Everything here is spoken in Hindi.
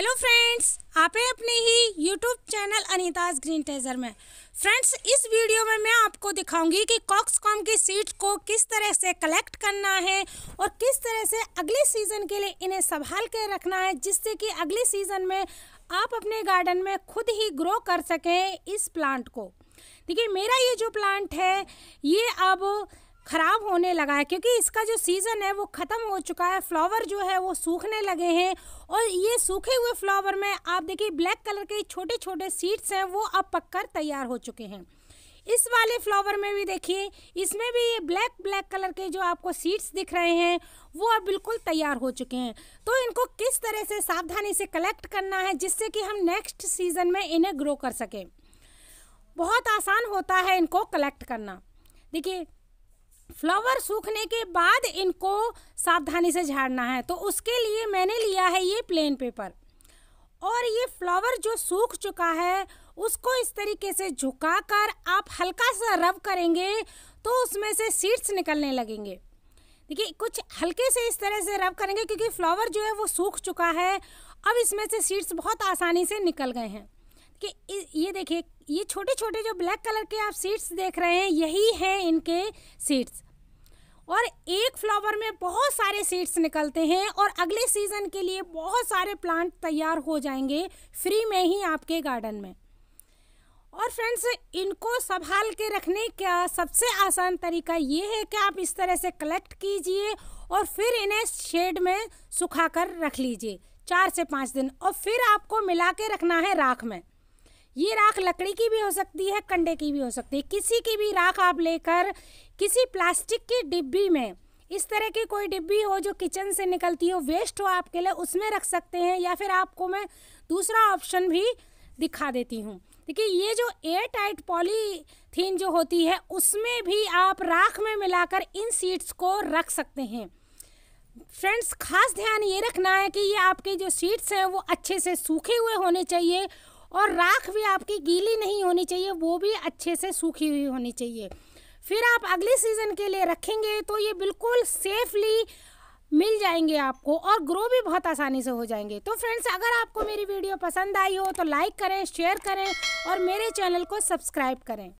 हेलो फ्रेंड्स आप अपने ही यूट्यूब चैनल अनिताज ग्रीन टेजर में फ्रेंड्स इस वीडियो में मैं आपको दिखाऊंगी कि कॉक्स कॉम की सीट को किस तरह से कलेक्ट करना है और किस तरह से अगले सीज़न के लिए इन्हें संभाल के रखना है जिससे कि अगले सीज़न में आप अपने गार्डन में खुद ही ग्रो कर सकें इस प्लांट को देखिए मेरा ये जो प्लांट है ये अब ख़राब होने लगा है क्योंकि इसका जो सीज़न है वो ख़त्म हो चुका है फ्लावर जो है वो सूखने लगे हैं और ये सूखे हुए फ्लावर में आप देखिए ब्लैक कलर के छोटे छोटे सीड्स हैं वो अब कर तैयार हो चुके हैं इस वाले फ्लावर में भी देखिए इसमें भी ये ब्लैक ब्लैक कलर के जो आपको सीड्स दिख रहे हैं वो अब बिल्कुल तैयार हो चुके हैं तो इनको किस तरह से सावधानी से कलेक्ट करना है जिससे कि हम नेक्स्ट सीज़न में इन्हें ग्रो कर सकें बहुत आसान होता है इनको कलेक्ट करना देखिए फ्लावर सूखने के बाद इनको सावधानी से झाड़ना है तो उसके लिए मैंने लिया है ये प्लेन पेपर और ये फ्लावर जो सूख चुका है उसको इस तरीके से झुकाकर आप हल्का सा रब करेंगे तो उसमें से सीड्स निकलने लगेंगे देखिए कुछ हल्के से इस तरह से रब करेंगे क्योंकि फ्लावर जो है वो सूख चुका है अब इसमें से सीड्स बहुत आसानी से निकल गए हैं कि ये देखिए ये छोटे छोटे जो ब्लैक कलर के आप सीड्स देख रहे हैं यही हैं इनके सीड्स और एक फ्लावर में बहुत सारे सीड्स निकलते हैं और अगले सीज़न के लिए बहुत सारे प्लांट तैयार हो जाएंगे फ्री में ही आपके गार्डन में और फ्रेंड्स इनको संभाल के रखने का सबसे आसान तरीका ये है कि आप इस तरह से कलेक्ट कीजिए और फिर इन्हें शेड में सुखा कर रख लीजिए चार से पाँच दिन और फिर आपको मिला के रखना है राख में ये राख लकड़ी की भी हो सकती है कंडे की भी हो सकती है किसी की भी राख आप लेकर किसी प्लास्टिक की डिब्बी में इस तरह की कोई डिब्बी हो जो किचन से निकलती हो वेस्ट हो आपके लिए उसमें रख सकते हैं या फिर आपको मैं दूसरा ऑप्शन भी दिखा देती हूँ देखिए ये जो एयर टाइट पॉलीथीन जो होती है उसमें भी आप राख में मिलाकर इन सीट्स को रख सकते हैं फ्रेंड्स खास ध्यान ये रखना है कि ये आपके जो सीट्स हैं वो अच्छे से सूखे हुए होने चाहिए और राख भी आपकी गीली नहीं होनी चाहिए वो भी अच्छे से सूखी हुई होनी चाहिए फिर आप अगले सीज़न के लिए रखेंगे तो ये बिल्कुल सेफली मिल जाएंगे आपको और ग्रो भी बहुत आसानी से हो जाएंगे तो फ्रेंड्स अगर आपको मेरी वीडियो पसंद आई हो तो लाइक करें शेयर करें और मेरे चैनल को सब्सक्राइब करें